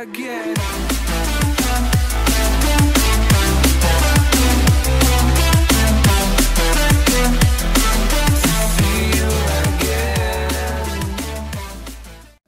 again.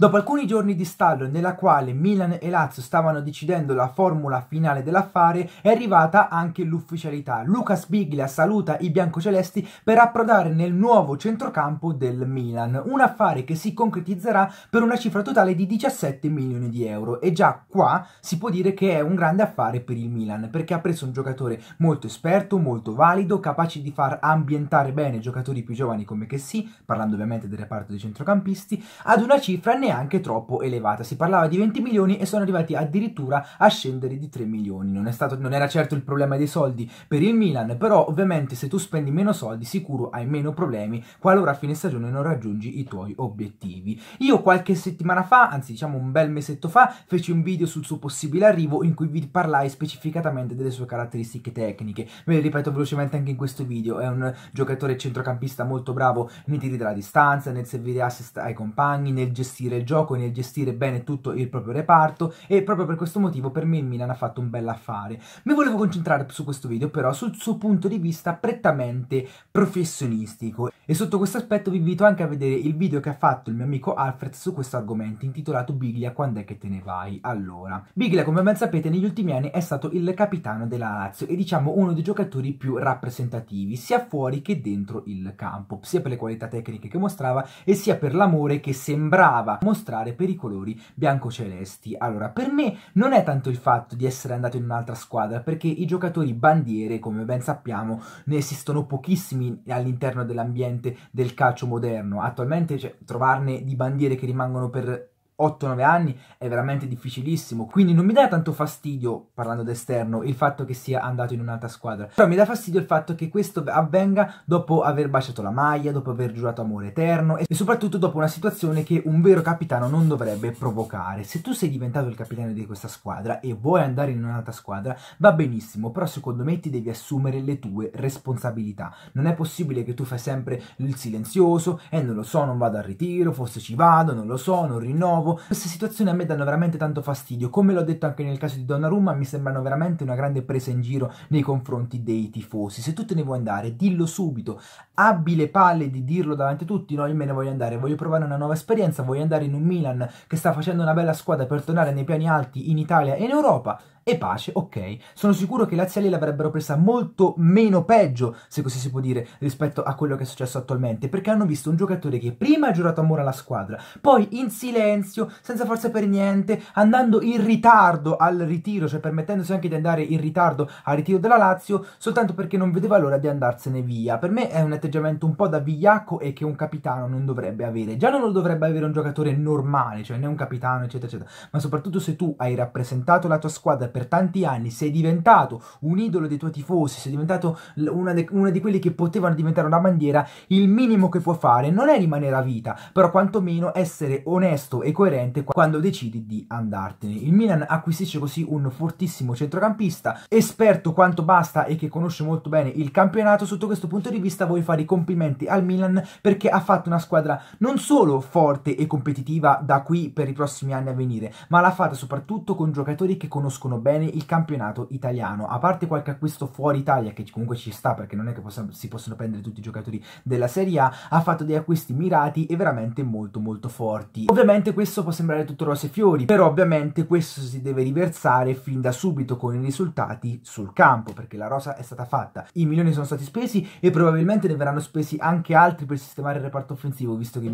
Dopo alcuni giorni di stallo nella quale Milan e Lazio stavano decidendo la formula finale dell'affare, è arrivata anche l'ufficialità. Lucas Biglia saluta i biancocelesti per approdare nel nuovo centrocampo del Milan, un affare che si concretizzerà per una cifra totale di 17 milioni di euro e già qua si può dire che è un grande affare per il Milan, perché ha preso un giocatore molto esperto, molto valido, capace di far ambientare bene giocatori più giovani come Chessy, parlando ovviamente del reparto dei centrocampisti, ad una cifra neanche neanche troppo elevata. Si parlava di 20 milioni e sono arrivati addirittura a scendere di 3 milioni. Non, stato, non era certo il problema dei soldi per il Milan, però ovviamente se tu spendi meno soldi sicuro hai meno problemi qualora a fine stagione non raggiungi i tuoi obiettivi. Io qualche settimana fa, anzi diciamo un bel mesetto fa, feci un video sul suo possibile arrivo in cui vi parlai specificatamente delle sue caratteristiche tecniche. Ve le ripeto velocemente anche in questo video, è un giocatore centrocampista molto bravo nei tiri della distanza, nel servire assist ai compagni, nel gestire del gioco, nel gestire bene tutto il proprio reparto e proprio per questo motivo per me il Milan ha fatto un bel affare. Mi volevo concentrare su questo video però sul suo punto di vista prettamente professionistico e sotto questo aspetto vi invito anche a vedere il video che ha fatto il mio amico Alfred su questo argomento intitolato Biglia quando è che te ne vai. Allora, Biglia come ben sapete negli ultimi anni è stato il capitano della Lazio e diciamo uno dei giocatori più rappresentativi sia fuori che dentro il campo, sia per le qualità tecniche che mostrava e sia per l'amore che sembrava mostrare mostrare per i colori biancocelesti. Allora, per me non è tanto il fatto di essere andato in un'altra squadra, perché i giocatori bandiere, come ben sappiamo, ne esistono pochissimi all'interno dell'ambiente del calcio moderno. Attualmente cioè, trovarne di bandiere che rimangono per 8-9 anni è veramente difficilissimo, quindi non mi dà tanto fastidio, parlando d'esterno, il fatto che sia andato in un'altra squadra, però mi dà fastidio il fatto che questo avvenga dopo aver baciato la maglia, dopo aver giurato amore eterno e soprattutto dopo una situazione che un vero capitano non dovrebbe provocare. Se tu sei diventato il capitano di questa squadra e vuoi andare in un'altra squadra, va benissimo, però secondo me ti devi assumere le tue responsabilità. Non è possibile che tu fai sempre il silenzioso, e eh, non lo so, non vado al ritiro, forse ci vado, non lo so, non rinnovo, nuovo. Queste situazioni a me danno veramente tanto fastidio, come l'ho detto anche nel caso di Donnarumma, mi sembrano veramente una grande presa in giro nei confronti dei tifosi. Se tu te ne vuoi andare, dillo subito, abbi le palle di dirlo davanti a tutti, no, io me ne voglio andare, voglio provare una nuova esperienza, voglio andare in un Milan che sta facendo una bella squadra per tornare nei piani alti in Italia e in Europa e pace, ok. Sono sicuro che i laziali l'avrebbero presa molto meno peggio, se così si può dire, rispetto a quello che è successo attualmente, perché hanno visto un giocatore che prima ha giurato amore alla squadra, poi in silenzio, senza forza per niente, andando in ritardo al ritiro, cioè permettendosi anche di andare in ritardo al ritiro della Lazio, soltanto perché non vedeva l'ora di andarsene via. Per me è un atteggiamento un po' da vigliacco e che un capitano non dovrebbe avere. Già non lo dovrebbe avere un giocatore normale, cioè né un capitano, eccetera, eccetera. Ma soprattutto se tu hai rappresentato la tua squadra per per tanti anni, sei diventato un idolo dei tuoi tifosi, sei diventato una, de- una di quelli che potevano diventare una bandiera, il minimo che puoi fare non è rimanere a vita, però quantomeno essere onesto e coerente quando decidi di andartene. Il Milan acquisisce così un fortissimo centrocampista, esperto quanto basta e che conosce molto bene il campionato. Sotto questo punto di vista voglio fare i complimenti al Milan perché ha fatto una squadra non solo forte e competitiva da qui per i prossimi anni a venire, ma l'ha fatta soprattutto con giocatori che conoscono bene bene il campionato italiano, a parte qualche acquisto fuori Italia che comunque ci sta perché non è che possa, si possono prendere tutti i giocatori della Serie A, ha fatto dei acquisti mirati e veramente molto molto forti. Ovviamente questo può sembrare tutto rose e fiori, però ovviamente questo si deve riversare fin da subito con i risultati sul campo perché la rosa è stata fatta, i milioni sono stati spesi e probabilmente ne verranno spesi anche altri per sistemare il reparto offensivo visto che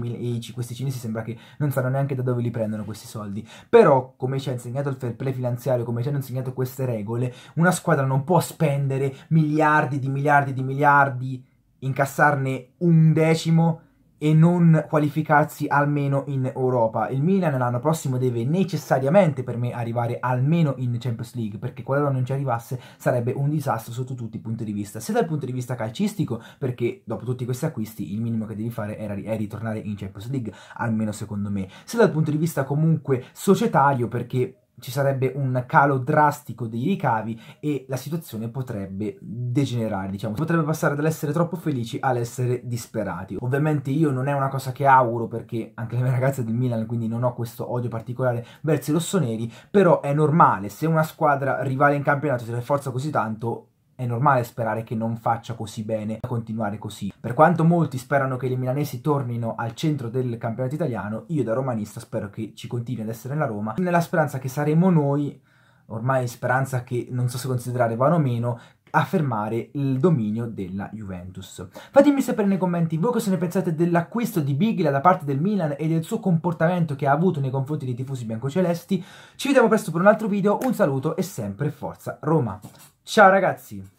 questi cinesi sembra che non sanno neanche da dove li prendono questi soldi. Però come ci ha insegnato il fair play finanziario, come ci ha hanno insegnato queste regole, una squadra non può spendere miliardi di miliardi di miliardi, incassarne un decimo e non qualificarsi almeno in Europa. Il Milan l'anno prossimo deve necessariamente per me arrivare almeno in Champions League, perché qualora non ci arrivasse sarebbe un disastro sotto tutti i punti di vista, sia dal punto di vista calcistico, perché dopo tutti questi acquisti il minimo che devi fare è ritornare in Champions League, almeno secondo me, sia dal punto di vista comunque societario, perché ci sarebbe un calo drastico dei ricavi e la situazione potrebbe degenerare, diciamo, potrebbe passare dall'essere troppo felici all'essere disperati. Ovviamente io non è una cosa che auguro perché anche la mia ragazza è del Milan, quindi non ho questo odio particolare verso i rossoneri, però è normale, se una squadra rivale in campionato si rafforza così tanto è normale sperare che non faccia così bene a continuare così. Per quanto molti sperano che i milanesi tornino al centro del campionato italiano, io da romanista spero che ci continui ad essere nella Roma, nella speranza che saremo noi, ormai speranza che non so se considerare vano o meno, a fermare il dominio della Juventus. Fatemi sapere nei commenti voi cosa ne pensate dell'acquisto di Biglia da parte del Milan e del suo comportamento che ha avuto nei confronti dei tifosi biancocelesti. Ci vediamo presto per un altro video, un saluto e sempre forza Roma! Ciao ragazzi!